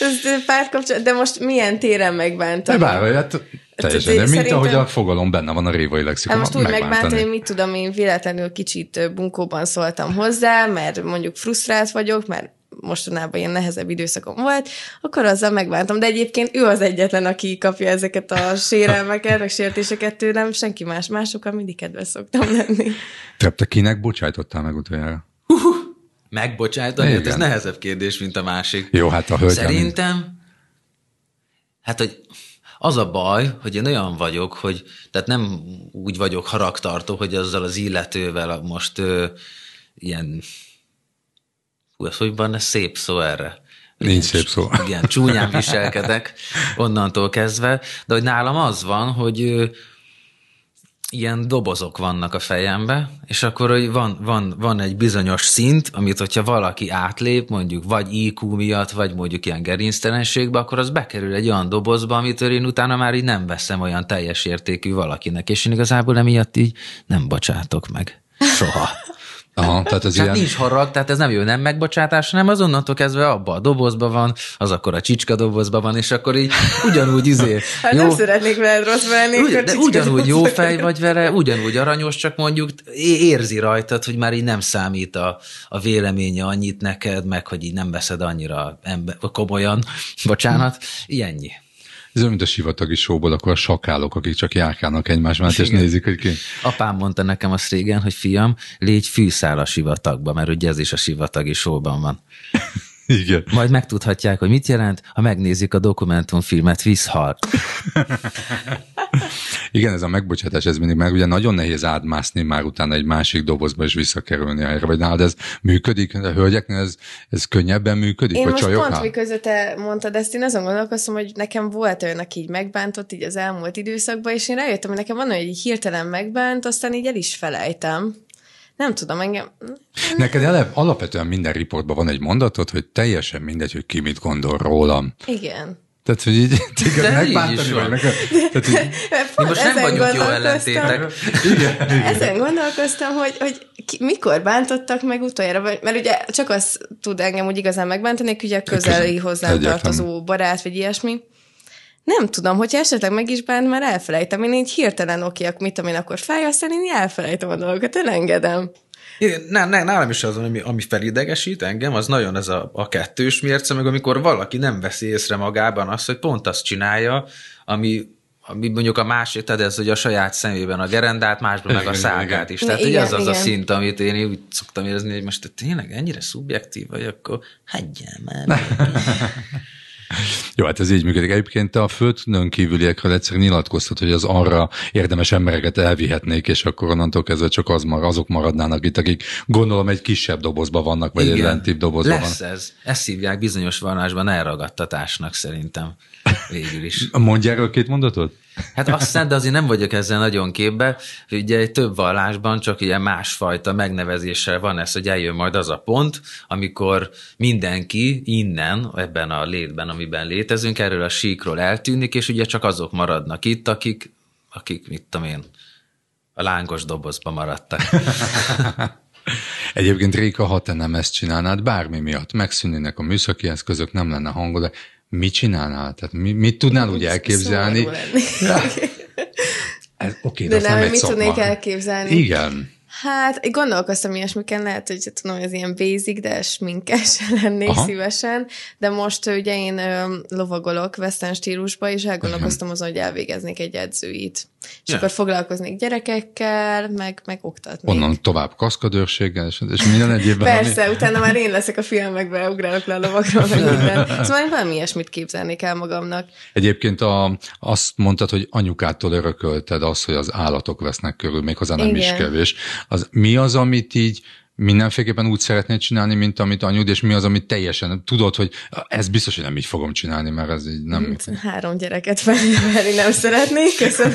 Ez párkapcsolat, de most milyen téren megbántam? De bár, hát teljesen, de mint szerintem... ahogy a fogalom benne van a révai lexikon. Hát most úgy megbántam, hogy mit tudom, én véletlenül kicsit bunkóban szóltam hozzá, mert mondjuk frusztrált vagyok, mert mostanában ilyen nehezebb időszakom volt, akkor azzal megbántam. De egyébként ő az egyetlen, aki kapja ezeket a sérelmeket, meg sértéseket tőlem, senki más. Másokkal mindig kedves szoktam lenni. Te, te kinek bocsájtottál meg utoljára? Uh, megbocsájtani? Hát ez nehezebb kérdés, mint a másik. Jó, hát a hölgyem. Szerintem, hát hogy az a baj, hogy én olyan vagyok, hogy tehát nem úgy vagyok haragtartó, hogy azzal az illetővel most ö, ilyen Hú, ez hogy van ez szép szó erre? Nincs szép szó. Igen, csúnyán viselkedek onnantól kezdve, de hogy nálam az van, hogy ilyen dobozok vannak a fejembe, és akkor hogy van, van, van egy bizonyos szint, amit hogyha valaki átlép, mondjuk vagy IQ miatt, vagy mondjuk ilyen gerinctelenségbe, akkor az bekerül egy olyan dobozba, amitől én utána már így nem veszem olyan teljes értékű valakinek, és én igazából emiatt így nem bocsátok meg. Soha. Aha, tehát ez ilyen... nincs harag, tehát ez nem jó nem megbocsátás, hanem azonnantól kezdve abba a dobozba van, az akkor a csicska dobozba van, és akkor így ugyanúgy izé. hát jó... nem szeretnék veled rossz lenni. Ugyan, de ugyanúgy jó fej vagy vele, ugyanúgy aranyos, csak mondjuk érzi rajtad, hogy már így nem számít a, a véleménye annyit neked, meg hogy így nem veszed annyira ember, komolyan, bocsánat, ilyennyi. Ez olyan, mint a sivatagi sóból, akkor a sakálok, akik csak járkálnak egymás mellett, és nézik, hogy ki. Apám mondta nekem azt régen, hogy fiam, légy fűszál a sivatagba, mert ugye ez is a sivatagi sóban van. Igen. Majd megtudhatják, hogy mit jelent, ha megnézik a dokumentumfilmet Visszhal. Igen, ez a megbocsátás, ez mindig, mert ugye nagyon nehéz átmászni már utána egy másik dobozba és visszakerülni erre, vagy nálad ez működik, a hölgyeknél ez, ez könnyebben működik, én vagy most csajoknál? pont, miközben te mondtad ezt, én azon gondolkoztam, hogy nekem volt olyan, aki így megbántott így az elmúlt időszakban, és én rájöttem, hogy nekem van olyan, hogy így hirtelen megbánt, aztán így el is felejtem nem tudom, engem... Neked eleve, alapvetően minden riportban van egy mondatod, hogy teljesen mindegy, hogy ki mit gondol rólam. Igen. Tehát, hogy így téged megbántani vagy Tehát, hogy... Mi most nem vagyunk jó ellentétek. Igen, Ezen gondolkoztam, hogy, hogy ki, mikor bántottak meg utoljára, mert ugye csak az tud engem úgy igazán megbántani, hogy ugye közeli hozzám tartozó barát, vagy ilyesmi. Nem tudom, hogyha esetleg meg is bánt, már elfelejtem. Én így hirtelen okiak, mit tudom én, akkor fáj, aztán én elfelejtem a dolgokat, elengedem. Nem, nem, nálam is az, ami, ami felidegesít engem, az nagyon ez a, a kettős mérce, meg amikor valaki nem veszi észre magában azt, hogy pont azt csinálja, ami, ami mondjuk a másik, tehát ez, hogy a saját szemében a gerendát, másban meg a szágát is. Tehát, ugye az igen. az a szint, amit én úgy szoktam érezni, hogy most tényleg ennyire szubjektív vagy, akkor hagyjál már. Jó, hát ez így működik. Egyébként a földön ha egyszer nyilatkoztat, hogy az arra érdemes embereket elvihetnék, és akkor onnantól kezdve csak az mar, azok maradnának itt, akik gondolom egy kisebb dobozban vannak, vagy Igen. egy lentibb dobozban Lesz van. ez. Ezt hívják bizonyos vallásban elragadtatásnak szerintem végül is. Mondjál erről két mondatot? Hát azt hiszem, de azért nem vagyok ezzel nagyon képbe. Ugye egy több vallásban csak ilyen másfajta megnevezéssel van ez, hogy eljön majd az a pont, amikor mindenki innen, ebben a létben, amiben létezünk, erről a síkról eltűnik, és ugye csak azok maradnak itt, akik, akik mit tudom én, a lángos dobozba maradtak. Egyébként Réka, ha te nem ezt csinálnád, bármi miatt megszűnnének a műszaki eszközök, nem lenne hangod, mit csinálnál? Tehát mi, mit tudnál úgy elképzelni? Ez, oké, de, de nem, nem egy mit szakma. tudnék elképzelni? Igen. Hát, gondolkoztam ilyesmiken, lehet, hogy tudom, hogy ez ilyen basic, de sminkes lennék Aha. szívesen, de most ugye én ö, lovagolok western stílusba, és elgondolkoztam mhm. azon, hogy elvégeznék egy edzőit. És yeah. akkor foglalkoznék gyerekekkel, meg, meg oktatnék. Onnan tovább kaszkadőrséggel, és, és minden egyébben. Persze, ami... utána már én leszek a filmekben, ugrálok le a lovakról, meg minden. Szóval én valami ilyesmit képzelnék el magamnak. Egyébként a, azt mondtad, hogy anyukától örökölted azt, hogy az állatok vesznek körül, méghozzá nem Igen. is kevés az mi az, amit így mindenféleképpen úgy szeretnéd csinálni, mint amit anyud, és mi az, amit teljesen tudod, hogy ez biztos, hogy nem így fogom csinálni, mert ez így nem... Három gyereket felnevelni nem szeretnék, köszönöm.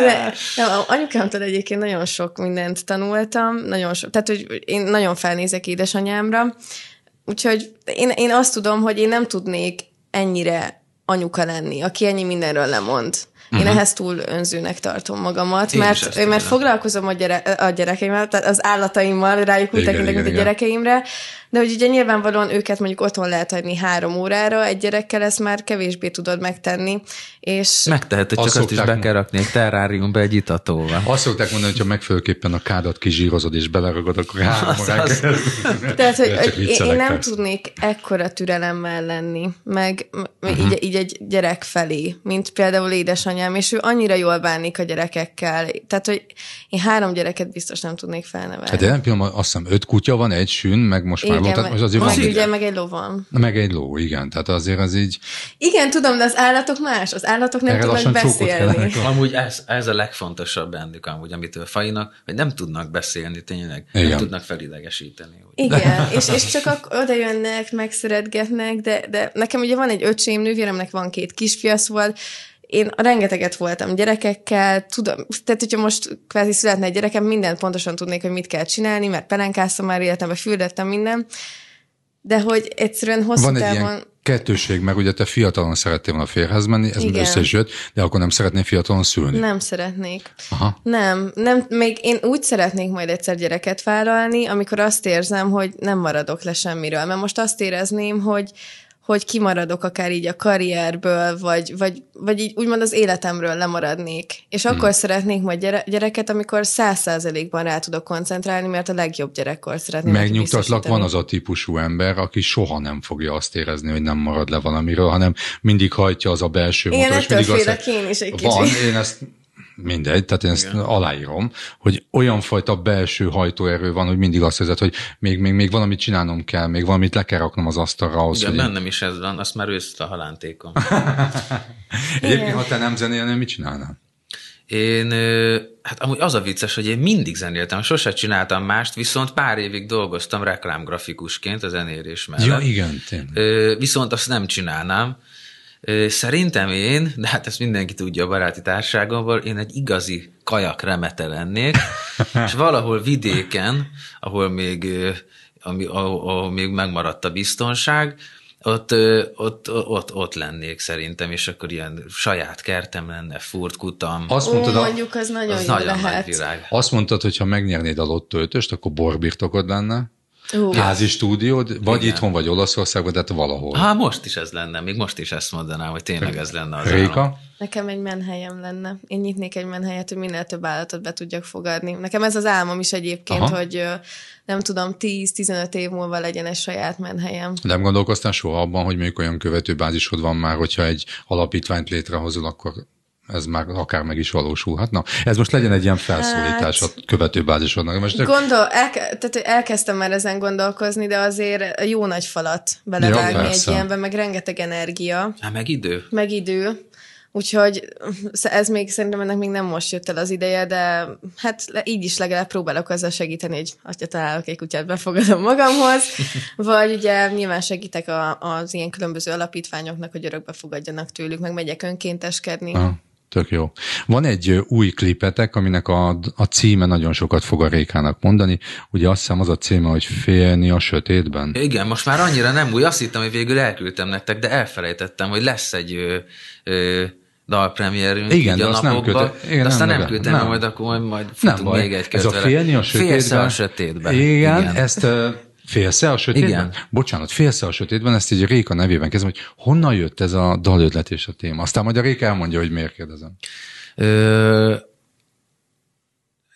De, de anyukámtól egyébként nagyon sok mindent tanultam, nagyon sok, tehát, hogy én nagyon felnézek édesanyámra, úgyhogy én, én azt tudom, hogy én nem tudnék ennyire anyuka lenni, aki ennyi mindenről lemond. Én uh-huh. ehhez túl önzőnek tartom magamat, én mert, mert foglalkozom a, gyere, a gyerekeimmel, tehát az állataimmal, rájuk úgy tekintek, mint a gyerekeimre, de hogy ugye nyilvánvalóan őket mondjuk otthon lehet hagyni három órára, egy gyerekkel ezt már kevésbé tudod megtenni. És Megteheted, csak azt is be kell rakni egy terráriumba egy itatóval. Azt szokták mondani, hogy ha megfőképpen a kádat kizsírozod és beleragad, akkor három az, órán az. Tehát, hogy, én, én nem tudnék ekkora türelemmel lenni, meg uh-huh. így, mhm. így egy gyerek felé, mint például édesanyja édesanyám, és ő annyira jól bánik a gyerekekkel. Tehát, hogy én három gyereket biztos nem tudnék felnevelni. Hát jelen pillanatban azt hiszem öt kutya van, egy sün, meg most igen, már volt. meg, most azért meg, van. Ugye, meg egy ló van. Meg egy ló, igen. Tehát azért az így... Igen, tudom, de az állatok más. Az állatok nem tudnak beszélni. Amúgy ez, ez a legfontosabb bennük, amúgy, amitől fajnak, hogy nem tudnak beszélni tényleg. Igen. Nem tudnak felidegesíteni. Úgy. Igen, és, és csak ak- oda jönnek, megszeretgetnek, de, de nekem ugye van egy öcsém, nővéremnek van két kisfia, szóval én rengeteget voltam gyerekekkel, tudom, tehát hogyha most kvázi születne egy gyerekem, mindent pontosan tudnék, hogy mit kell csinálni, mert pelenkáztam már életembe, fürdettem minden, de hogy egyszerűen hosszú Van egy távon... Ilyen kettőség, mert ugye te fiatalon szerettél volna férhez menni, ez mind össze is jött, de akkor nem szeretnél fiatalon szülni. Nem szeretnék. Aha. Nem, nem, még én úgy szeretnék majd egyszer gyereket vállalni, amikor azt érzem, hogy nem maradok le semmiről, mert most azt érezném, hogy hogy kimaradok akár így a karrierből, vagy, vagy, vagy így úgymond az életemről lemaradnék. És hmm. akkor szeretnék majd gyere, gyereket, amikor száz százalékban rá tudok koncentrálni, mert a legjobb gyerekkor szeretnék. Hát, Megnyugtatlak, van az a típusú ember, aki soha nem fogja azt érezni, hogy nem marad le valamiről, hanem mindig hajtja az a belső motor. Én ettől félek én is egy kicsit. Van, én ezt mindegy, tehát én ezt Igen. aláírom, hogy olyan fajta belső hajtóerő van, hogy mindig azt érzed, hogy még, még, még valamit csinálnom kell, még valamit le kell raknom az asztalra ahhoz, De bennem én... is ez van, azt már őszt a halántékom. Egyébként, ha te nem zenélnél, mit csinálnál? Én, hát amúgy az a vicces, hogy én mindig zenéltem, sose csináltam mást, viszont pár évig dolgoztam reklámgrafikusként a zenérés mellett. Ja, igen, tényleg. Viszont azt nem csinálnám, Szerintem én, de hát ezt mindenki tudja a baráti társágomból, én egy igazi kajak remete lennék, és valahol vidéken, ahol még, ami, ahol, ahol még megmaradt a biztonság, ott, ott, ott, ott lennék szerintem, és akkor ilyen saját kertem lenne, furt kutam. Azt mondtad, Ó, mondjuk az nagyon, az jó nagyon lehet. nagy világ. Azt mondtad, hogy ha megnyernéd a lottó ötöst, akkor borbirtokod lenne? Uh. Házi stúdiód, vagy Igen. itthon, vagy Olaszországban, tehát valahol. Há, most is ez lenne, még most is ezt mondanám, hogy tényleg ez lenne az Réka? Állam. Nekem egy menhelyem lenne. Én nyitnék egy menhelyet, hogy minél több állatot be tudjak fogadni. Nekem ez az álmom is egyébként, Aha. hogy nem tudom, 10-15 év múlva legyen egy saját menhelyem. Nem gondolkoztál soha abban, hogy még olyan követőbázisod van már, hogyha egy alapítványt létrehozol, akkor ez már akár meg is valósulhat. Na, ez most legyen egy ilyen felszólítás hát, a bázisodnak. Most Gondol, elke, tehát elkezdtem már ezen gondolkozni, de azért jó nagy falat belevágni ja, egy ilyenbe, meg rengeteg energia. Hát meg idő. Meg idő. Úgyhogy ez még szerintem ennek még nem most jött el az ideje, de hát így is legalább próbálok azzal segíteni, hogy ha találok egy kutyát, befogadom magamhoz, vagy ugye nyilván segítek a, az ilyen különböző alapítványoknak, hogy örökbe fogadjanak tőlük, meg megyek önkénteskedni. Aha. Tök jó. Van egy új klipetek, aminek a, a címe nagyon sokat fog a Rékának mondani. Ugye azt hiszem az a címe, hogy félni a sötétben. Igen, most már annyira nem új. Azt hittem, hogy végül elküldtem nektek, de elfelejtettem, hogy lesz egy ö, ö, dalpremierünk Igen, de a azt napokba, nem igen, de aztán nem, nem küldtem, nem. majd akkor majd, majd nem még egy Ez a félni a sötétben. Félsz a sötétben. Igen, igen. ezt Félsz a sötétben? Igen. Bocsánat, félsz a sötétben? Ezt így Réka nevében kezdem, hogy honnan jött ez a dalötlet és a téma? Aztán majd a Réka elmondja, hogy miért kérdezem. Ö,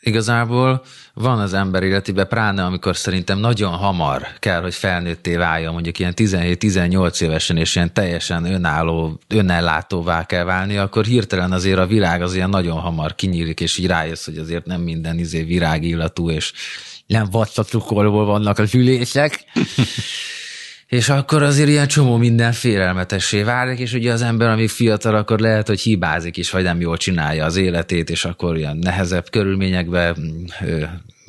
igazából van az ember életében práne, amikor szerintem nagyon hamar kell, hogy felnőtté váljon, mondjuk ilyen 17-18 évesen, és ilyen teljesen önálló, önellátóvá kell válni, akkor hirtelen azért a világ az ilyen nagyon hamar kinyílik, és így rájössz, hogy azért nem minden izé virágillatú, és nem vattatukolból vannak az ülések, és akkor azért ilyen csomó minden félelmetessé válik, és ugye az ember, ami fiatal, akkor lehet, hogy hibázik is, vagy nem jól csinálja az életét, és akkor ilyen nehezebb körülményekbe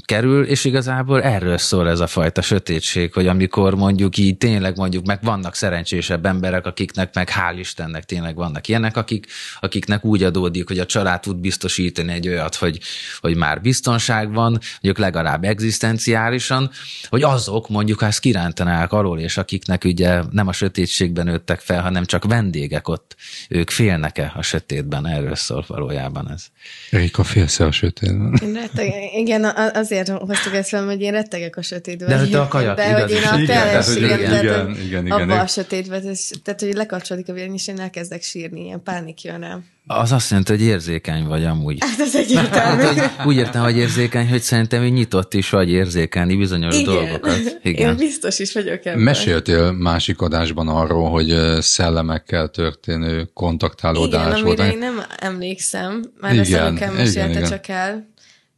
kerül, és igazából erről szól ez a fajta sötétség, hogy amikor mondjuk így tényleg mondjuk, meg vannak szerencsésebb emberek, akiknek meg hál' Istennek tényleg vannak ilyenek, akik, akiknek úgy adódik, hogy a család tud biztosítani egy olyat, hogy, hogy már biztonság van, mondjuk legalább egzisztenciálisan, hogy azok mondjuk ezt kirántanák alól, és akiknek ugye nem a sötétségben nőttek fel, hanem csak vendégek ott, ők félnek-e a sötétben, erről szól valójában ez. Erika, félsz a sötétben? Hát igen, az azért hoztuk ezt fel, hogy én rettegek a sötétben. De te a kajak, be, igaz, én a teljességem, igen, tehát, igen, igen, igen, abba a sötétben, tehát hogy lekapcsolódik a villany, és én elkezdek sírni, ilyen pánik jön el. Az azt jelenti, hogy érzékeny vagy amúgy. Hát az egyértelmű. Hát, hát, úgy értem, hogy érzékeny, hogy szerintem így nyitott is vagy érzékelni bizonyos Igen. dolgokat. Igen. Én biztos is vagyok ebben. Meséltél másik adásban arról, hogy szellemekkel történő kontaktálódás Igen, amire én nem emlékszem, már igen, a szemükkel mesélte igen, igen. csak el.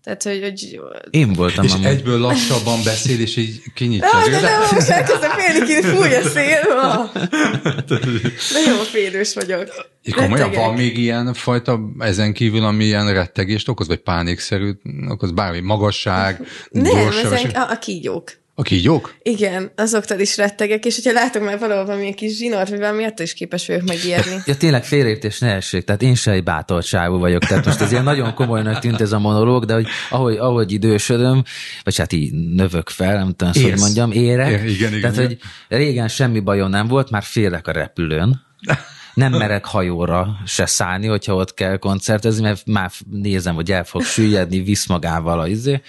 Tehát, hogy, hogy... Én voltam És amúgy. egyből lassabban beszél, és így kinyitja. Na, de nem, most elkezdem félni, ki fúj a szél. Nagyon félős vagyok. És komolyan van még ilyen fajta ezen kívül, ami ilyen rettegést okoz, vagy pánikszerűt okoz, bármi magasság, Nem, ezek a, a kígyók. A kígyók? Igen, azoktól is rettegek, és hogyha látok már valahol milyen kis zsinort, vagy valami, attól is képes vagyok megijedni. Ja, tényleg félértés ne essék, tehát én se egy bátorságú vagyok, tehát most ez ilyen nagyon komolynak tűnt ez a monológ, de hogy ahogy, ahogy idősödöm, vagy hát így növök fel, nem tudom, hogy mondjam, érek. É, igen, igen, tehát, igen. hogy régen semmi bajom nem volt, már félek a repülőn nem merek hajóra se szállni, hogyha ott kell koncertezni, mert már nézem, hogy el fog süllyedni, visz magával a izé.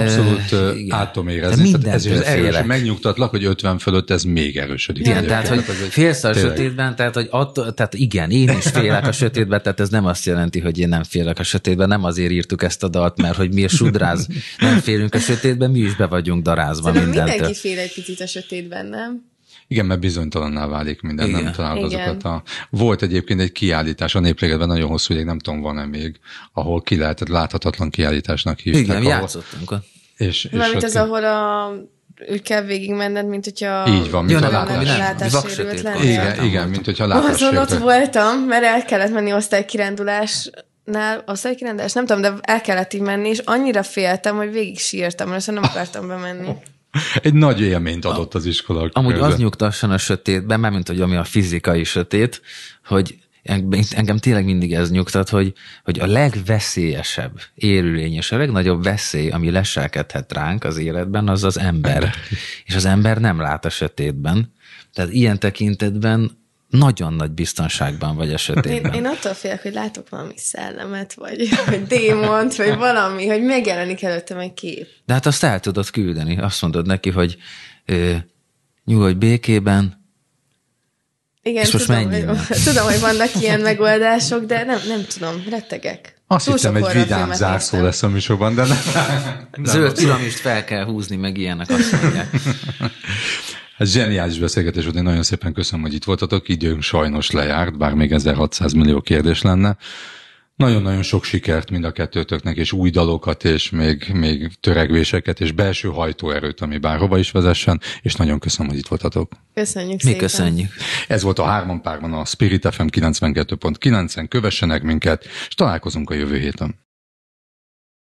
Abszolút uh, átom érezni. Minden ez az erős, megnyugtatlak, hogy 50 fölött ez még erősödik. Igen, tehát, hogy félsz a sötétben, tehát, hogy att, tehát igen, én is félek a sötétben, tehát ez nem azt jelenti, hogy én nem félek a sötétben, nem azért írtuk ezt a dalt, mert hogy mi a sudráz, nem félünk a sötétben, mi is be vagyunk darázva Szerintem mindentől. mindenki fél egy picit a sötétben, nem? Igen, mert bizonytalanná válik minden, Igen. nem találod azokat a... Volt egyébként egy kiállítás a Néplégedben nagyon hosszú ideig, nem tudom, van-e még, ahol ki lehetett láthatatlan kiállításnak hívták. Igen, ahol... játszottunk. És, és Mármint ez, ahol a úgy kell végigmenned, mint hogyha így van, mint a látássérült Igen, igen, mint hogyha látássérült. Azon ott voltam, mert el kellett menni osztálykirándulás Nál osztálykirándulás, nem tudom, de el kellett így menni, és annyira féltem, hogy végig sírtam, mert nem akartam bemenni. Egy nagy élményt adott az iskola. Amúgy az nyugtasson a sötétben, mert mint hogy ami a fizikai sötét, hogy engem tényleg mindig ez nyugtat, hogy, hogy a legveszélyesebb élőlény és a legnagyobb veszély, ami leselkedhet ránk az életben, az az ember. és az ember nem lát a sötétben. Tehát ilyen tekintetben nagyon nagy biztonságban vagy a sötétben. Én, én attól félek, hogy látok valami szellemet, vagy, vagy démont, vagy valami, hogy megjelenik előttem egy kép. De hát azt el tudod küldeni. Azt mondod neki, hogy ö, nyugodj békében, igen, és tudom, hogy, tudom, hogy vannak ilyen megoldások, de nem, nem tudom, rettegek. Azt Túl hittem, egy vidám zárszó lesz a műsorban, de nem. nem Zöld piramist fel kell húzni, meg ilyenek azt mondják. Ez zseniális beszélgetés volt, én nagyon szépen köszönöm, hogy itt voltatok. Időnk sajnos lejárt, bár még 1600 millió kérdés lenne. Nagyon-nagyon sok sikert mind a kettőtöknek, és új dalokat, és még, még törekvéseket, és belső hajtóerőt, ami bárhova is vezessen, és nagyon köszönöm, hogy itt voltatok. Köszönjük Mi szépen. köszönjük. Ez volt a Hárman Párban a Spirit FM 92.9-en, kövessenek minket, és találkozunk a jövő héten.